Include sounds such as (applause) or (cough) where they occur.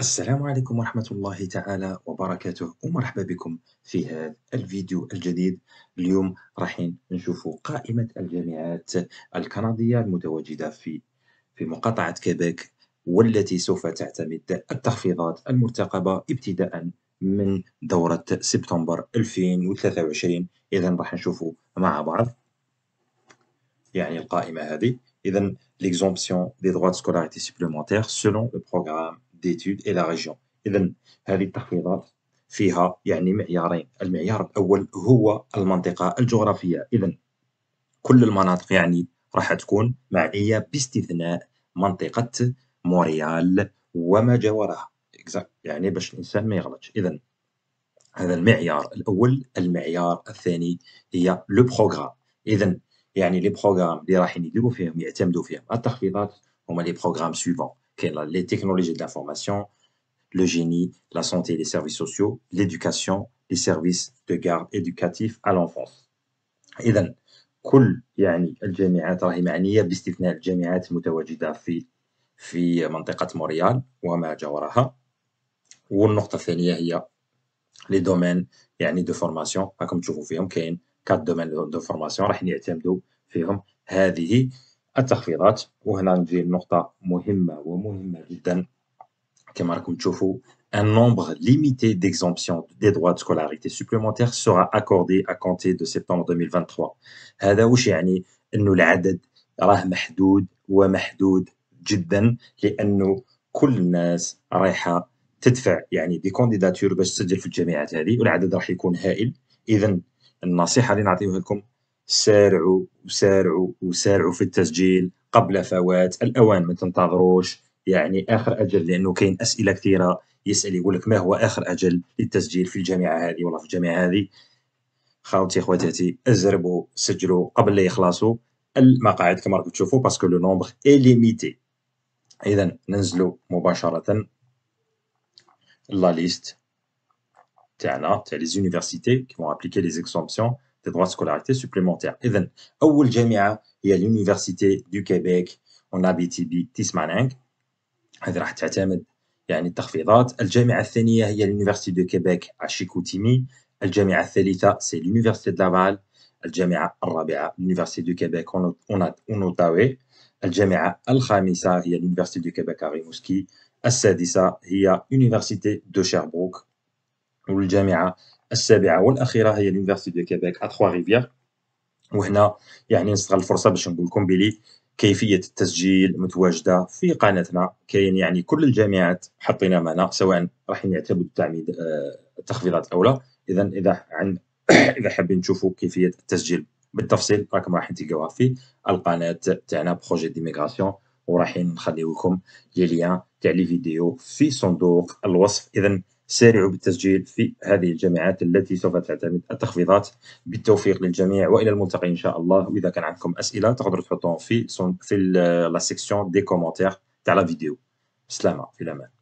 السلام عليكم ورحمة الله تعالى وبركاته ومرحبا بكم في هذا الفيديو الجديد اليوم راح نشوف قائمة الجامعات الكندية المتواجدة في في مقاطعة كيبيك والتي سوف تعتمد التخفيضات المرتقبة ابتداء من دورة سبتمبر 2023 إذا راح نشوف مع بعض يعني القائمة هذه إذا ليكزومبسيون دي droits سكولاريتي سبليمونتيغ سولون لو بروغرام ديتود لا ريجيون إذا هذه التخفيضات فيها يعني معيارين المعيار الأول هو المنطقة الجغرافية إذا كل المناطق يعني راح تكون معنية باستثناء منطقة موريال وما جاورها يعني باش الإنسان ما يغلطش إذا هذا المعيار الأول المعيار الثاني هي لو بروغرام إذا يعني لي بروغرام اللي راح يديروا فيهم يعتمدوا فيهم التخفيضات هما لي بروغرام سويفون les technologies de l'information, le génie, la santé et les services sociaux, l'éducation, les services de garde éducatifs à l'enfance. Et donc, كل يعني الجامعات راهي معنيه باستثناء الجامعات المتواجده في في منطقه موريال وما جاورها والنقطه الثانية هي لي دومين يعني دو فورماسيون راكم تشوفوا فيهم كاين كات دومين دو فورماسيون راح يعتمدوا فيهم هذه التخفيضات وهنا نجي لنقطة مهمة ومهمة جدا كما راكم تشوفوا un nombre limité d'exemptions des droits de scolarité supplémentaires sera accordé à compter de septembre 2023 هذا واش يعني انه العدد راه محدود ومحدود جدا لانه كل الناس رايحه تدفع يعني دي كونديداتور باش تسجل في الجامعات هذه والعدد راح يكون هائل اذا النصيحه اللي نعطيها لكم سارعوا وسارعوا وسارعوا في التسجيل قبل فوات الاوان ما تنتظروش يعني اخر اجل لانه كاين اسئله كثيره يسال يقول لك ما هو اخر اجل للتسجيل في الجامعه هذه ولا في الجامعه هذه خاوتي خواتاتي ازربوا سجلوا قبل لا يخلصوا المقاعد كما راكم تشوفوا باسكو لو نومبر اي ليميتي اذا ننزلوا مباشره لا ليست تاعنا تاع لي زونيفرسيتي كي فون ابليكي لي زيكسومبسيون des droits de scolarité supplémentaires. إذن أول جامعة هي l'université du Québec en Abitibi-Tismaning. هذه راح تعتمد يعني التخفيضات. الجامعة الثانية هي l'université du Québec à Chicoutimi. الجامعة الثالثة c'est l'université de Laval. الجامعة الرابعة l'université du Québec en Outaouais. الجامعة الخامسة هي l'université du Québec à Rimouski. السادسة هي université de Sherbrooke. والجامعة السابعه والاخيره هي لونيفرسيتي دو كيبيك اتخوا ريفيير وهنا يعني نستغل الفرصه باش نقول لكم بلي كيفيه التسجيل متواجده في قناتنا كاين يعني كل الجامعات حطينا معنا سواء راح يعتمدوا التعميد آه، التخفيضات او لا اذا اذا عن (coughs) اذا حابين تشوفوا كيفيه التسجيل بالتفصيل راكم راح تلقاوها في القناه تاعنا بروجي ديميغراسيون وراح لكم لي ليان تاع لي فيديو في صندوق الوصف اذا سارعوا بالتسجيل في هذه الجامعات التي سوف تعتمد التخفيضات بالتوفيق للجميع والى الملتقى ان شاء الله واذا كان عندكم اسئله تقدروا تحطوهم في في لا سيكسيون دي كومونتير تاع لا فيديو بسلامه في الامان